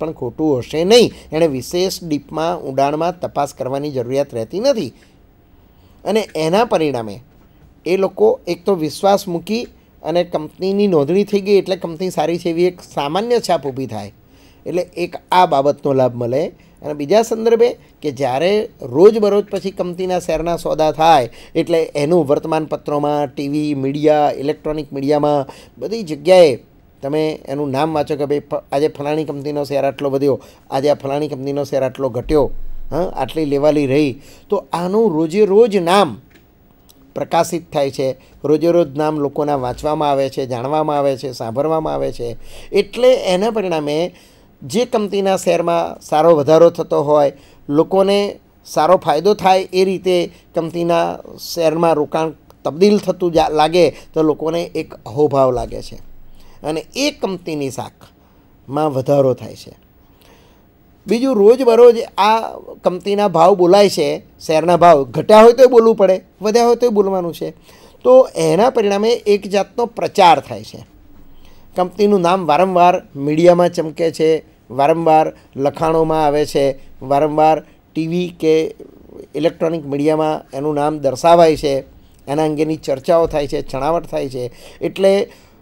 પણ ખોટું હશે નહીં એણે વિશેષ ડીપમાં ઉડાણમાં તપાસ કરવાની જરૂરિયાત રહેતી નથી અને એના પરિણામે એ લોકો એક તો વિશ્વાસ મૂકી અને કંપનીની નોંધણી થઈ ગઈ એટલે કંપની સારી છે એવી એક સામાન્ય છાપ ઊભી થાય એટલે એક આ બાબતનો લાભ મળે અને બીજા સંદર્ભે કે જ્યારે રોજબરોજ પછી કંપનીના શેરના સોદા થાય એટલે એનું વર્તમાનપત્રોમાં ટીવી મીડિયા ઇલેક્ટ્રોનિક મીડિયામાં બધી જગ્યાએ તમે એનું નામ વાંચો કે ભાઈ આજે ફલાણી કંપનીનો શેર આટલો વધ્યો આજે આ ફલાણી કંપનીનો શેર આટલો ઘટ્યો હં આટલી લેવાલી રહી તો આનું રોજે રોજ નામ પ્રકાશિત થાય છે રોજે રોજ નામ લોકોના વાંચવામાં આવે છે જાણવામાં આવે છે સાંભળવામાં આવે છે એટલે એના પરિણામે જે કંપનીના શેરમાં સારો વધારો થતો હોય લોકોને સારો ફાયદો થાય એ રીતે કંપનીના શેરમાં રોકાણ તબદીલ થતું લાગે તો લોકોને એક અહોભાવ લાગે છે અને એ કંપનીની શાકમાં વધારો થાય છે બીજું રોજબરોજ આ કંપનીના ભાવ બોલાય છે શેરના ભાવ ઘટ્યા હોય તો બોલવું પડે વધ્યા હોય તો બોલવાનું છે તો એના પરિણામે એક જાતનો પ્રચાર થાય છે કંપનીનું નામ વારંવાર મીડિયામાં ચમકે છે વારંવાર લખાણોમાં આવે છે વારંવાર ટીવી કે ઇલેક્ટ્રોનિક મીડિયામાં એનું નામ દર્શાવાય છે એના અંગેની ચર્ચાઓ થાય છે છણાવટ થાય છે એટલે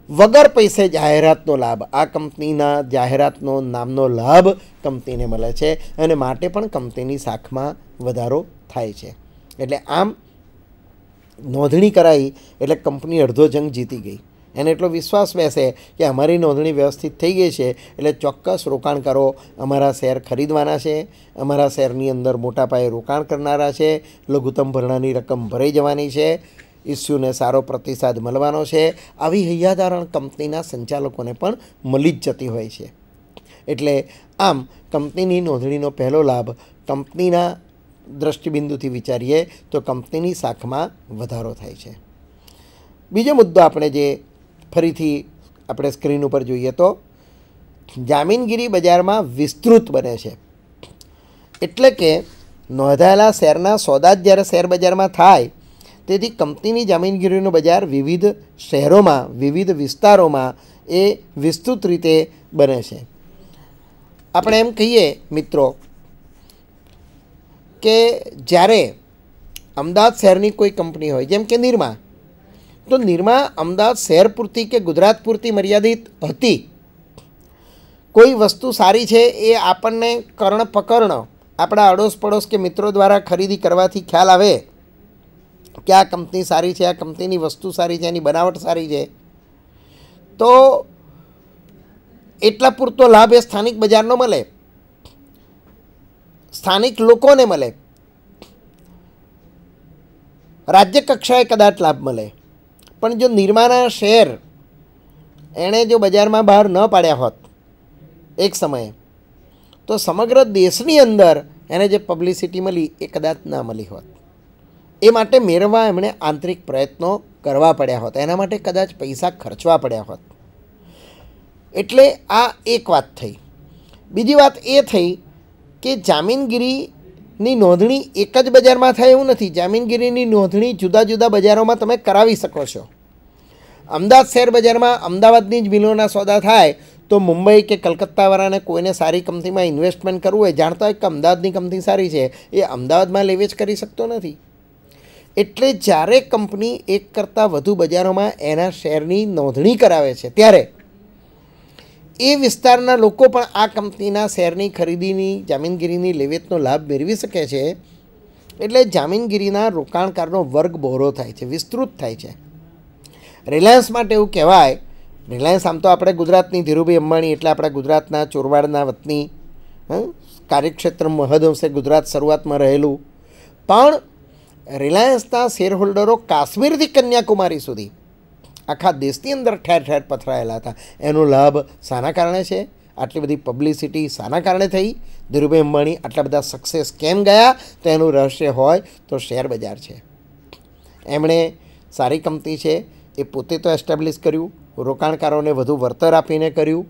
વગર પૈસે જાહેરાતનો લાભ આ કંપનીના જાહેરાતનો નામનો લાભ કંપનીને મળે છે અને માટે પણ કંપનીની શાખમાં વધારો થાય છે એટલે આમ નોંધણી કરાવી એટલે કંપની અડધો જંગ જીતી ગઈ એને એટલો વિશ્વાસ બેસે કે અમારી નોંધણી વ્યવસ્થિત થઈ ગઈ છે એટલે ચોક્કસ રોકાણકારો અમારા શેર ખરીદવાના છે અમારા શેરની અંદર મોટા પાયે રોકાણ કરનારા છે લઘુત્તમ ભરણાની રકમ ભરાઈ જવાની છે ઇસ્યુને સારો પ્રતિસાદ મળવાનો છે આવી હૈયાધારણ કંપનીના સંચાલકોને પણ મળી જ જતી હોય છે એટલે આમ કંપનીની નોંધણીનો પહેલો લાભ કંપનીના દ્રષ્ટિબિંદુથી વિચારીએ તો કંપનીની શાખમાં વધારો થાય છે બીજો મુદ્દો આપણે જે ફરીથી આપણે સ્ક્રીન ઉપર જોઈએ તો જામીનગીરી બજારમાં વિસ્તૃત બને છે એટલે કે નોંધાયેલા શેરના સોદા જ જ્યારે બજારમાં થાય તેથી કંપનીની જમીનગીરીનું બજાર વિવિધ શહેરોમાં વિવિધ વિસ્તારોમાં એ વિસ્તૃત રીતે બને છે આપણે એમ કહીએ મિત્રો કે જ્યારે અમદાવાદ શહેરની કોઈ કંપની હોય જેમ કે નિરમા તો નિરમા અમદાવાદ શહેર પૂરતી કે ગુજરાત પૂરતી મર્યાદિત હતી કોઈ વસ્તુ સારી છે એ આપણને કર્ણ પકર્ણ આપણા અડોશ પડોશ કે મિત્રો દ્વારા ખરીદી કરવાથી ખ્યાલ આવે કે કંપની સારી છે આ કંપનીની વસ્તુ સારી છે એની બનાવટ સારી છે તો એટલા પૂરતો લાભ એ સ્થાનિક બજારનો મળે સ્થાનિક લોકોને મળે રાજ્ય કક્ષાએ કદાચ લાભ મળે પણ જો નિરમાના શેર એણે જો બજારમાં બહાર ન પાડ્યા હોત એક સમયે તો સમગ્ર દેશની અંદર એને જે પબ્લિસિટી મળી એ કદાચ ના મળી હોત એ માટે મેળવવા એમણે આંતરિક પ્રયત્નો કરવા પડ્યા હોત એના માટે કદાચ પૈસા ખર્ચવા પડ્યા હોત એટલે આ એક વાત થઈ બીજી વાત એ થઈ કે જામીનગીરીની નોંધણી એક જ બજારમાં થાય એવું નથી જામીનગીરીની નોંધણી જુદા જુદા બજારોમાં તમે કરાવી શકો છો અમદાવાદ શેર બજારમાં અમદાવાદની જ મિલોના સોદા થાય તો મુંબઈ કે કલકત્તાવાળાને કોઈને સારી કંપનીમાં ઇન્વેસ્ટમેન્ટ કરવું હોય જાણતા હોય કે અમદાવાદની કંપની સારી છે એ અમદાવાદમાં લેવેચ કરી શકતો નથી એટલે જ્યારે કંપની એક કરતાં વધુ બજારોમાં એના શેરની નોંધણી કરાવે છે ત્યારે એ વિસ્તારના લોકો પણ આ કંપનીના શેરની ખરીદીની જામીનગીરીની લેવેતનો લાભ મેળવી શકે છે એટલે જામીનગીરીના રોકાણકારનો વર્ગ બહોરો થાય છે વિસ્તૃત થાય છે રિલાયન્સ માટે એવું કહેવાય રિલાયન્સ આમ તો આપણે ગુજરાતની ધીરુભાઈ અંબાણી એટલે આપણા ગુજરાતના ચોરવાડના વતની કાર્યક્ષેત્ર મહદઅંશે ગુજરાત શરૂઆતમાં રહેલું પણ રિલાયન્સના શેરહોલ્ડરો કાશ્મીરથી કન્યાકુમારી સુધી આખા દેશની અંદર ઠેર ઠેર પથરાયેલા હતા એનો લાભ શાના કારણે છે આટલી બધી પબ્લિસિટી શાના કારણે થઈ ધીરુભાઈ અંબાણી આટલા બધા સક્સેસ કેમ ગયા તો એનું રહસ્ય હોય તો શેર બજાર છે એમણે સારી કંપની છે એ પોતે તો એસ્ટાબ્લિશ કર્યું રોકાણકારોને વધુ વળતર આપીને કર્યું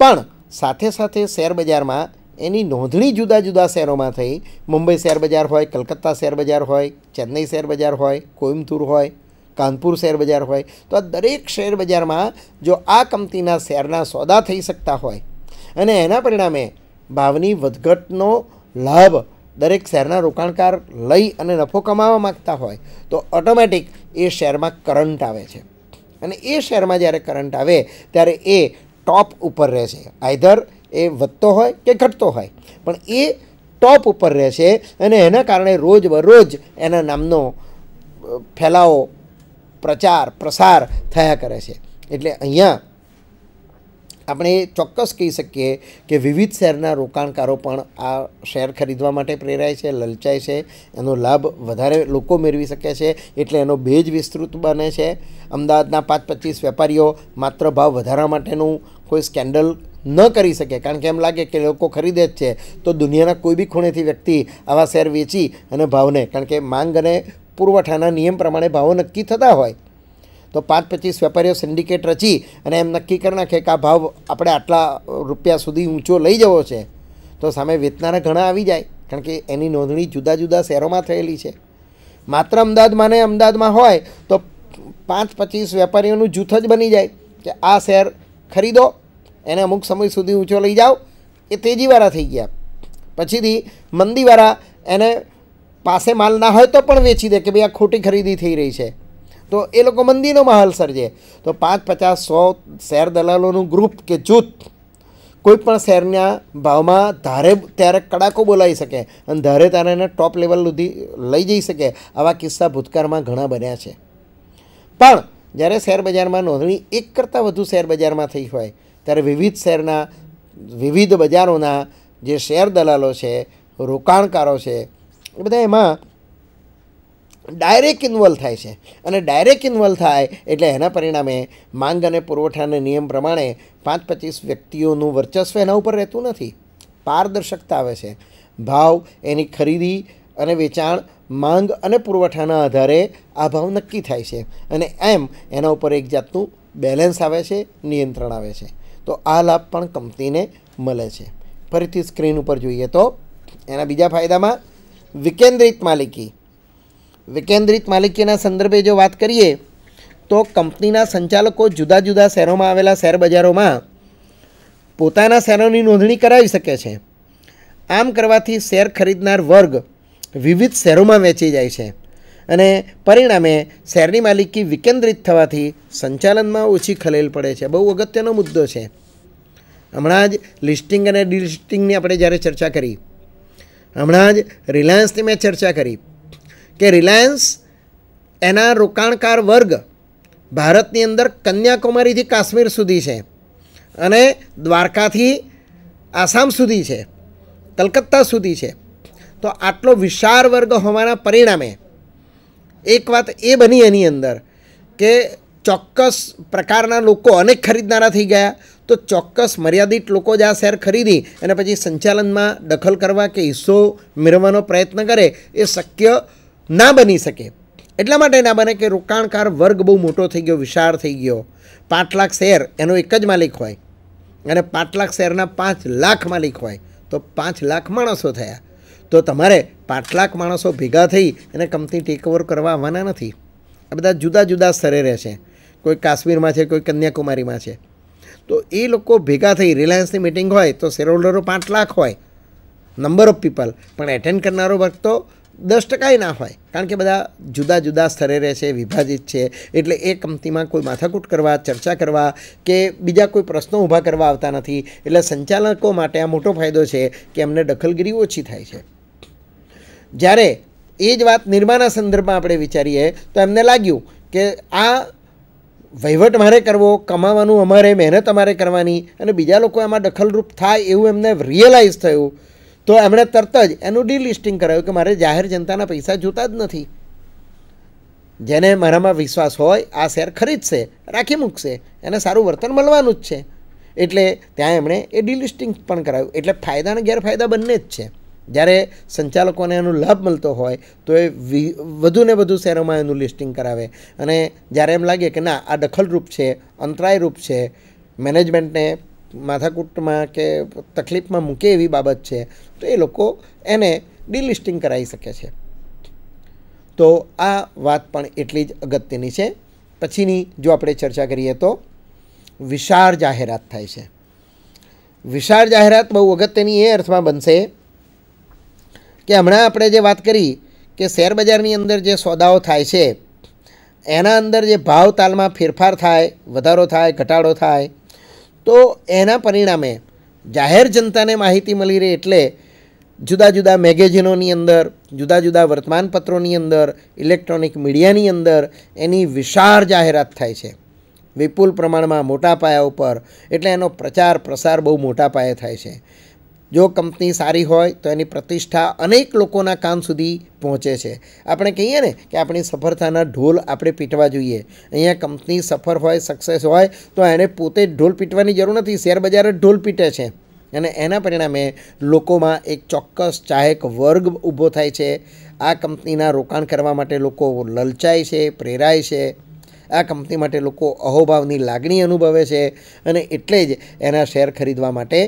પણ સાથે સાથે શેર બજારમાં એની નોંધણી જુદા જુદા શહેરોમાં થઈ મુંબઈ શેર બજાર હોય કલકત્તા શેર બજાર હોય ચેન્નઈ શેર બજાર હોય કોઇમ્બતુર હોય કાનપુર શેર બજાર હોય તો આ દરેક શેર બજારમાં જો આ કંપનીના શેરના સોદા થઈ શકતા હોય અને એના પરિણામે ભાવની વધઘટનો લાભ દરેક શહેરના રોકાણકાર લઈ અને નફો કમાવા માગતા હોય તો ઓટોમેટિક એ શહેરમાં કરંટ આવે છે અને એ શહેરમાં જ્યારે કરંટ આવે ત્યારે એ ટોપ ઉપર રહે છે આઈધર એ વધતો હોય કે ઘટતો હોય પણ એ ટોપ ઉપર રહેશે અને એના કારણે રોજ બરોજ એના નામનો ફેલાવો પ્રચાર પ્રસાર થયા કરે છે એટલે અહીંયા આપણે ચોક્કસ કહી શકીએ કે વિવિધ શહેરના રોકાણકારો પણ આ શેર ખરીદવા માટે પ્રેરાય છે લલચાય છે એનો લાભ વધારે લોકો મેળવી શકે છે એટલે એનો ભેજ વિસ્તૃત બને છે અમદાવાદના પાંચ પચીસ વેપારીઓ માત્ર ભાવ વધારા માટેનું કોઈ સ્કેન્ડલ ન કરી શકે કારણ કે એમ લાગે કે લોકો ખરીદે જ છે તો દુનિયાના કોઈ બી ખૂણેથી વ્યક્તિ આવા શેર વેચી અને ભાવને કારણ કે માંગ અને પુરવઠાના નિયમ પ્રમાણે ભાવો નક્કી થતા હોય તો પાંચ પચીસ વેપારીઓ સિન્ડિકેટ રચી અને એમ નક્કી કરી નાખે કે આ ભાવ આપણે આટલા રૂપિયા સુધી ઊંચો લઈ જવો છે તો સામે વેચનારા ઘણા આવી જાય કારણ કે એની નોંધણી જુદા જુદા શહેરોમાં થયેલી છે માત્ર અમદાવાદમાં ને અમદાવાદમાં હોય તો પાંચ પચીસ વેપારીઓનું જૂથ જ બની જાય કે આ શેર ખરીદો એને અમુક સમય સુધી ઊંચો લઈ જાઓ એ તેજીવાળા થઈ ગયા પછીથી મંદીવાળા એને પાસે માલ ના હોય તો પણ વેચી દે કે ભાઈ આ ખોટી ખરીદી થઈ રહી છે તો એ લોકો મંદીનો માહોલ સર્જે તો પાંચ પચાસ સો શેર દલાલોનું ગ્રુપ કે જૂથ કોઈ પણ શેરના ભાવમાં ધારે ત્યારે કડાકો બોલાવી શકે અને ધારે ત્યારે એને ટોપ લેવલ સુધી લઈ જઈ શકે આવા કિસ્સા ભૂતકાળમાં ઘણા બન્યા છે પણ જ્યારે શેર બજારમાં નોંધણી એક કરતાં વધુ શેર બજારમાં થઈ હોય ત્યારે વિવિધ શહેરના વિવિધ બજારોના જે શેર દલાલો છે રોકાણકારો છે એ બધા એમાં ડાયરેક્ટ ઇન્વોલ્વ થાય છે અને ડાયરેક્ટ ઇન્વોલ્વ થાય એટલે એના પરિણામે માંગ અને પુરવઠાના નિયમ પ્રમાણે પાંચ પચીસ વ્યક્તિઓનું વર્ચસ્વ એના ઉપર રહેતું નથી પારદર્શકતા આવે છે ભાવ એની ખરીદી અને વેચાણ માંગ અને પુરવઠાના આધારે આ ભાવ નક્કી થાય છે અને એમ એના ઉપર એક જાતનું બેલેન્સ આવે છે નિયંત્રણ આવે છે તો આ લાભ પણ કંપનીને મળે છે ફરીથી સ્ક્રીન ઉપર જોઈએ તો એના બીજા ફાયદામાં વિકેન્દ્રિત માલિકી વિકેન્દ્રિત માલિકીના સંદર્ભે જો વાત કરીએ તો કંપનીના સંચાલકો જુદા જુદા શહેરોમાં આવેલા શેર બજારોમાં પોતાના શેરોની નોંધણી કરાવી શકે છે આમ કરવાથી શેર ખરીદનાર વર્ગ વિવિધ શહેરોમાં વેચી જાય છે અને પરિણામે શેરની માલિકી વિકેન્દ્રિત થવાથી સંચાલનમાં ઓછી ખલેલ પડે છે બહુ અગત્યનો મુદ્દો છે હમણાં જ લિસ્ટિંગ અને ડિલિસ્ટિંગની આપણે જ્યારે ચર્ચા કરી હમણાં જ રિલાયન્સની મેં ચર્ચા કરી કે રિલાયન્સ એના રોકાણકાર વર્ગ ભારતની અંદર કન્યાકુમારીથી કાશ્મીર સુધી છે અને દ્વારકાથી આસામ સુધી છે કલકત્તા સુધી છે તો આટલો વિશાળ વર્ગ હોવાના પરિણામે એક વાત એ બની એની અંદર કે ચોક્કસ પ્રકારના લોકો અનેક ખરીદનારા થઈ ગયા તો ચોક્કસ મર્યાદિત લોકો જ આ શેર ખરીદી અને પછી સંચાલનમાં દખલ કરવા કે હિસ્સો મેળવવાનો પ્રયત્ન કરે એ શક્ય ના બની શકે એટલા માટે ના બને કે રોકાણકાર વર્ગ બહુ મોટો થઈ ગયો વિશાળ થઈ ગયો પાંચ લાખ શેર એનો એક જ માલિક હોય અને પાંચ લાખ શેરના પાંચ લાખ માલિક હોય તો પાંચ લાખ માણસો થયા તો તમારે પાંચ લાખ માણસો ભેગા થઈ એને કંપની ટેકઓવર કરવા આવવાના નથી આ બધા જુદા જુદા સ્તરે રહે છે કોઈ કાશ્મીરમાં છે કોઈ કન્યાકુમારીમાં છે તો એ લોકો ભેગા થઈ રિલાયન્સની મિટિંગ હોય તો શેર પાંચ લાખ હોય નંબર ઓફ પીપલ પણ એટેન્ડ કરનારો વર્ગ તો દસ ટકાય ના હોય કારણ કે બધા જુદા જુદા સ્તરે રહે છે વિભાજિત છે એટલે એ કંપનીમાં કોઈ માથાકૂટ કરવા ચર્ચા કરવા કે બીજા કોઈ પ્રશ્નો ઊભા કરવા આવતા નથી એટલે સંચાલકો માટે આ મોટો ફાયદો છે કે એમને દખલગીરી ઓછી થાય છે જ્યારે એ જ વાત નિર્માણના સંદર્ભમાં આપણે વિચારીએ તો એમને લાગ્યું કે આ વહીવટ મારે કરવો કમાવાનું અમારે મહેનત અમારે કરવાની અને બીજા લોકો એમાં દખલરૂપ થાય એવું એમને રિયલાઇઝ થયું તો એમણે તરત જ એનું ડિલિસ્ટિંગ કરાયું કે મારે જાહેર જનતાના પૈસા જોતા જ નથી જેને મારામાં વિશ્વાસ હોય આ શેર ખરીદશે રાખી મૂકશે એને સારું વર્તન મળવાનું જ છે એટલે ત્યાં એમણે એ ડિલિસ્ટિંગ પણ કરાયું એટલે ફાયદા અને ગેરફાયદા બંને જ છે જ્યારે સંચાલકોને એનો લાભ મળતો હોય તો એ વધુને વધુ શહેરોમાં એનું લિસ્ટિંગ કરાવે અને જ્યારે એમ લાગે કે ના આ દખલરૂપ છે અંતરાયરૂપ છે મેનેજમેન્ટને માથાકૂટમાં કે તકલીફમાં મૂકે એવી બાબત છે તો એ લોકો એને ડિલિસ્ટિંગ કરાવી શકે છે તો આ વાત પણ એટલી જ અગત્યની છે પછીની જો આપણે ચર્ચા કરીએ તો વિશાળ જાહેરાત થાય છે વિશાળ જાહેરાત બહુ અગત્યની એ અર્થમાં બનશે કે હમણાં આપણે જે વાત કરી કે શેરબજારની અંદર જે સોદાઓ થાય છે એના અંદર જે ભાવ તાલમાં ફેરફાર થાય વધારો થાય ઘટાડો થાય તો એના પરિણામે જાહેર જનતાને માહિતી મળી રહે એટલે જુદા જુદા મેગેઝિનોની અંદર જુદા જુદા વર્તમાનપત્રોની અંદર ઇલેક્ટ્રોનિક મીડિયાની અંદર એની વિશાળ જાહેરાત થાય છે વિપુલ પ્રમાણમાં મોટા પાયા ઉપર એટલે એનો પ્રચાર પ્રસાર બહુ મોટા પાયે થાય છે જો કંપની સારી હોય તો એની પ્રતિષ્ઠા અનેક લોકોના કામ સુધી પહોંચે છે આપણે કહીએ ને કે આપણી સફળતાના ઢોલ આપણે પીટવા જોઈએ અહીંયા કંપની સફળ હોય સક્સેસ હોય તો એને પોતે ઢોલ પીટવાની જરૂર નથી શેર બજાર જ ઢોલ પીટે છે અને એના પરિણામે લોકોમાં એક ચોક્કસ ચાહેક વર્ગ ઊભો થાય છે આ કંપનીના રોકાણ કરવા માટે લોકો લલચાય છે પ્રેરાય છે આ કંપની માટે લોકો અહોભાવની લાગણી અનુભવે છે અને એટલે જ એના શેર ખરીદવા માટે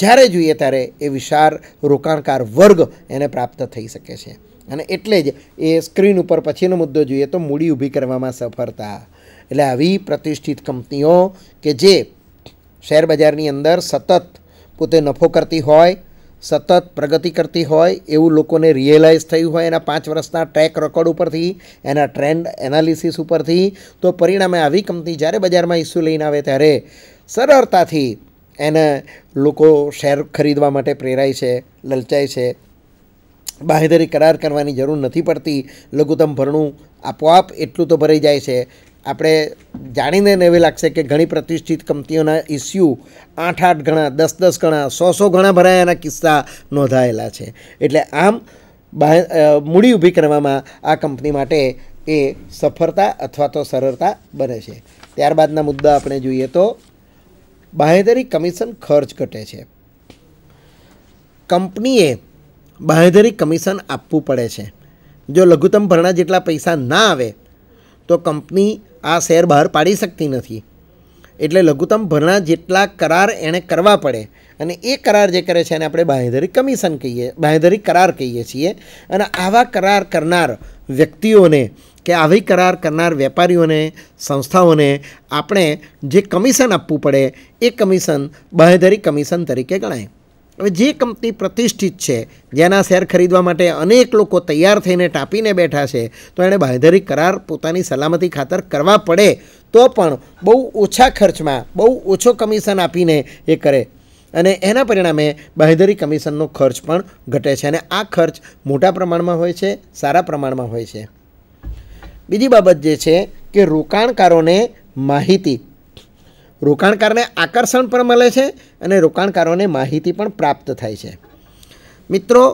જ્યારે જોઈએ ત્યારે એ વિશાળ રોકાણકાર વર્ગ એને પ્રાપ્ત થઈ શકે છે અને એટલે જ એ સ્ક્રીન ઉપર પછીનો મુદ્દો જોઈએ તો મૂડી ઊભી કરવામાં સફળતા એટલે આવી પ્રતિષ્ઠિત કંપનીઓ કે જે શેરબજારની અંદર સતત પોતે નફો કરતી હોય સતત પ્રગતિ કરતી હોય એવું લોકોને રિયલાઇઝ થયું હોય એના પાંચ વર્ષના ટ્રેક રેકોર્ડ ઉપરથી એના ટ્રેન્ડ એનાલિસિસ ઉપરથી તો પરિણામે આવી કંપની જ્યારે બજારમાં ઇસ્યુ લઈને આવે ત્યારે સરળતાથી એને લોકો શેર ખરીદવા માટે પ્રેરાય છે લલચાય છે બાહેધરી કરાર કરવાની જરૂર નથી પડતી લઘુત્તમ ભરણું આપોઆપ એટલું તો ભરાઈ જાય છે આપણે જાણીને એવી લાગશે કે ઘણી પ્રતિષ્ઠિત કંપનીઓના ઇસ્યુ આઠ આઠ ગણા દસ દસ ગણા સો સો ગણા ભરાયાના કિસ્સા નોંધાયેલા છે એટલે આમ મૂડી ઊભી કરવામાં આ કંપની માટે એ સફળતા અથવા તો સરળતા બને છે ત્યારબાદના મુદ્દા આપણે જોઈએ તો બાહેધરી કમિશન ખર્ચ ઘટે છે કંપનીએ બાહેધરી કમિશન આપવું પડે છે જો લઘુત્તમ ભરણા જેટલા પૈસા ના આવે તો કંપની આ શેર બહાર પાડી શકતી નથી એટલે લઘુત્તમ ભરણા જેટલા કરાર એણે કરવા પડે અને એ કરાર જે કરે છે એને આપણે બાહેધરી કમિશન કહીએ બાહેધરી કરાર કહીએ છીએ અને આવા કરાર કરનાર વ્યક્તિઓને કે આવી કરાર કરનાર વેપારીઓને સંસ્થાઓને આપણે જે કમિશન આપવું પડે એ કમિશન બાહેધરી કમિશન તરીકે ગણાય હવે જે કંપની પ્રતિષ્ઠિત છે જેના શેર ખરીદવા માટે અનેક લોકો તૈયાર થઈને ટાપીને બેઠા છે તો એણે બાંધરી કરાર પોતાની સલામતી ખાતર કરવા પડે તો પણ બહુ ઓછા ખર્ચમાં બહુ ઓછો કમિશન આપીને એ કરે અને એના પરિણામે બાંહેધરી કમિશનનો ખર્ચ પણ ઘટે છે અને આ ખર્ચ મોટા પ્રમાણમાં હોય છે સારા પ્રમાણમાં હોય છે બીજી બાબત જે છે કે રોકાણકારોને માહિતી રોકાણકારને આકર્ષણ પણ મળે છે અને રોકાણકારોને માહિતી પણ પ્રાપ્ત થાય છે મિત્રો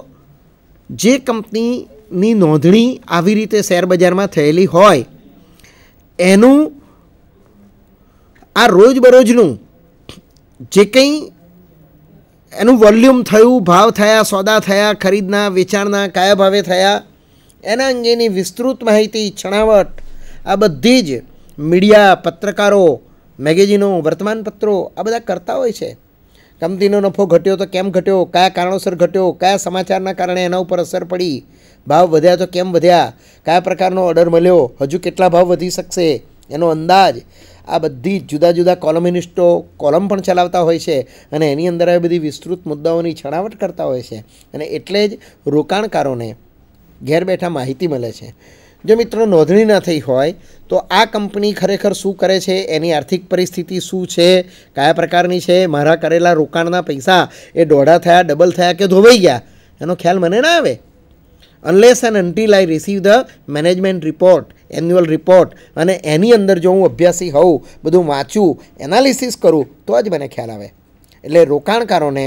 જે કંપનીની નોંધણી આવી રીતે શેરબજારમાં થયેલી હોય એનું આ રોજબરોજનું જે કંઈ એનું વોલ્યુમ થયું ભાવ થયા સોદા થયા ખરીદના વેચાણના કયા ભાવે થયા એના અંગેની વિસ્તૃત માહિતી છણાવટ આ બધી જ મીડિયા પત્રકારો મેગેઝીનો વર્તમાનપત્રો આ બધા કરતા હોય છે કંપનીનો નફો ઘટ્યો તો કેમ ઘટ્યો કયા કારણોસર ઘટ્યો કયા સમાચારના કારણે એના ઉપર અસર પડી ભાવ વધ્યા તો કેમ વધ્યા કયા પ્રકારનો ઓર્ડર મળ્યો હજુ કેટલા ભાવ વધી શકશે એનો અંદાજ આ બધી જુદા જુદા કોલમિનિસ્ટો કોલમ પણ ચલાવતા હોય છે અને એની અંદર આ બધી વિસ્તૃત મુદ્દાઓની છણાવટ કરતા હોય છે અને એટલે જ રોકાણકારોને ઘેર બેઠા માહિતી મળે છે જો મિત્રો નોંધણી ન થઈ હોય તો આ કંપની ખરેખર શું કરે છે એની આર્થિક પરિસ્થિતિ શું છે કયા પ્રકારની છે મારા કરેલા રોકાણના પૈસા એ દોઢા થયા ડબલ થયા કે ધોવાઈ ગયા એનો ખ્યાલ મને ના આવે unless and until I receive the management report annual report અને એની અંદર જો હું અભ્યાસી હોઉં બધું વાંચું એનાલિસિસ કરું તો જ મને ખ્યાલ આવે એટલે રોકાણકારોને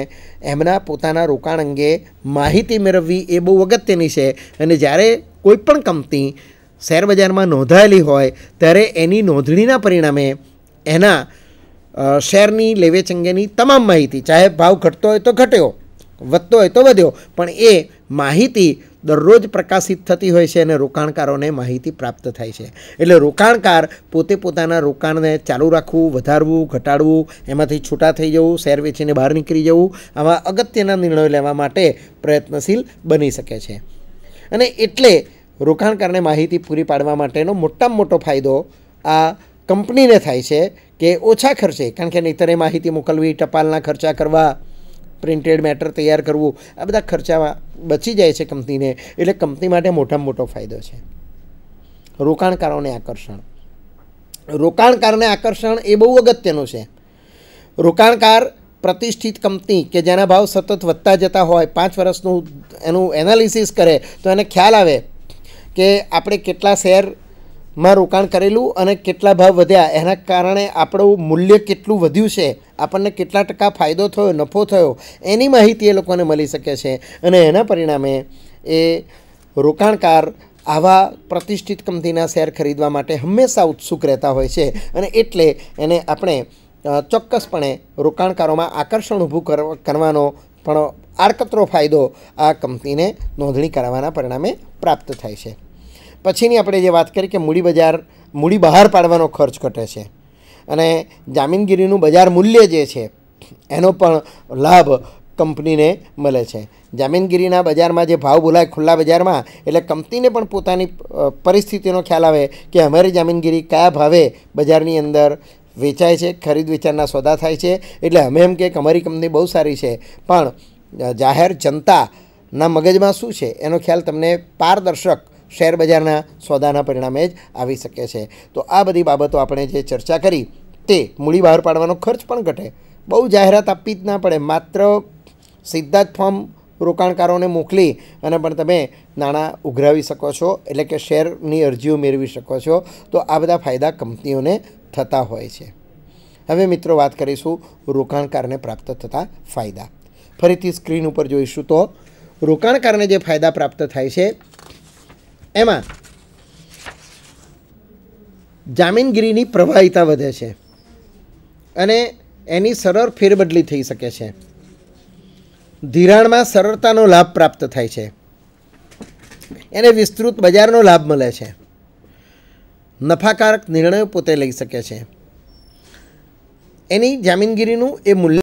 એમના પોતાના રોકાણ અંગે માહિતી મેળવવી એ બહુ અગત્યની છે અને જ્યારે કોઈપણ કંપની શેરબજારમાં નોંધાયેલી હોય ત્યારે એની નોંધણીના પરિણામે એના શેરની લેવેચ અંગેની તમામ માહિતી ચાહે ભાવ ઘટતો હોય તો ઘટ્યો વધતો હોય તો વધ્યો પણ એ માહિતી દરરોજ પ્રકાશિત થતી હોય છે અને રોકાણકારોને માહિતી પ્રાપ્ત થાય છે એટલે રોકાણકાર પોતે પોતાના રોકાણને ચાલુ રાખવું વધારવું ઘટાડવું એમાંથી છૂટા થઈ જવું શેર વેચીને બહાર નીકળી જવું આવા અગત્યના નિર્ણયો લેવા માટે પ્રયત્નશીલ બની શકે છે અને એટલે રોકાણકારને માહિતી પૂરી પાડવા માટેનો મોટામાં મોટો ફાયદો આ કંપનીને થાય છે કે ઓછા ખર્ચે કારણ કે નહીતર માહિતી મોકલવી ટપાલના ખર્ચા કરવા પ્રિન્ટેડ મેટર તૈયાર કરવું આ બધા ખર્ચામાં બચી જાય છે કંપનીને એટલે કંપની માટે મોટામાં મોટો ફાયદો છે રોકાણકારોને આકર્ષણ રોકાણકારને આકર્ષણ એ બહુ અગત્યનું છે રોકાણકાર પ્રતિષ્ઠિત કંપની કે જેના ભાવ સતત વધતા જતા હોય પાંચ વર્ષનું એનું એનાલિસિસ કરે તો એને ખ્યાલ આવે કે આપણે કેટલા શેર માં રોકાણ કરેલું અને કેટલા ભાવ વધ્યા એના કારણે આપણું મૂલ્ય કેટલું વધ્યું છે આપણને કેટલા ટકા ફાયદો થયો નફો થયો એની માહિતી એ લોકોને મળી શકે છે અને એના પરિણામે એ રોકાણકાર આવા પ્રતિષ્ઠિત કંપનીના શેર ખરીદવા માટે હંમેશા ઉત્સુક રહેતા હોય છે અને એટલે એને આપણે ચોક્કસપણે રોકાણકારોમાં આકર્ષણ ઊભું કરવાનો પણ આડકતરો ફાયદો આ કંપનીને નોંધણી કરાવવાના પરિણામે પ્રાપ્ત થાય છે પછીની આપણે જે વાત કરી કે મૂડી બજાર મૂડી બહાર પાડવાનો ખર્ચ ઘટે છે અને જામીનગીરીનું બજાર મૂલ્ય જે છે એનો પણ લાભ કંપનીને મળે છે જામીનગીરીના બજારમાં જે ભાવ બોલાય ખુલ્લા બજારમાં એટલે કંપનીને પણ પોતાની પરિસ્થિતિનો ખ્યાલ આવે કે અમારી જામીનગીરી કયા ભાવે બજારની અંદર વેચાય છે ખરીદ વેચાણના સોદા થાય છે એટલે અમે એમ કે અમારી કંપની બહુ સારી છે પણ જાહેર જનતાના મગજમાં શું છે એનો ખ્યાલ તમને પારદર્શક શેરબજારના સોદાના પરિણામે જ આવી શકે છે તો આ બધી બાબતો આપણે જે ચર્ચા કરી તે મૂડી બહાર પાડવાનો ખર્ચ પણ ઘટે બહુ જાહેરાત આપવી જ ના પડે માત્ર સીધા જ ફોર્મ રોકાણકારોને મોકલી અને પણ તમે નાણાં ઉઘરાવી શકો છો એટલે કે શેરની અરજીઓ મેળવી શકો છો તો આ બધા ફાયદા કંપનીઓને થતા હોય છે હવે મિત્રો વાત કરીશું રોકાણકારને પ્રાપ્ત થતા ફાયદા ફરીથી સ્ક્રીન ઉપર જોઈશું તો રોકાણકારને જે ફાયદા પ્રાપ્ત થાય છે એમાં જામીનગીરીની પ્રવાહિતા વધે છે અને એની સરળ ફેરબદલી થઈ શકે છે ધિરાણમાં સરળતાનો લાભ પ્રાપ્ત થાય છે એને વિસ્તૃત બજારનો લાભ મળે છે નફાકારક નિર્ણયો પોતે લઈ શકે છે એની જામીનગીરીનું એ મૂલ્ય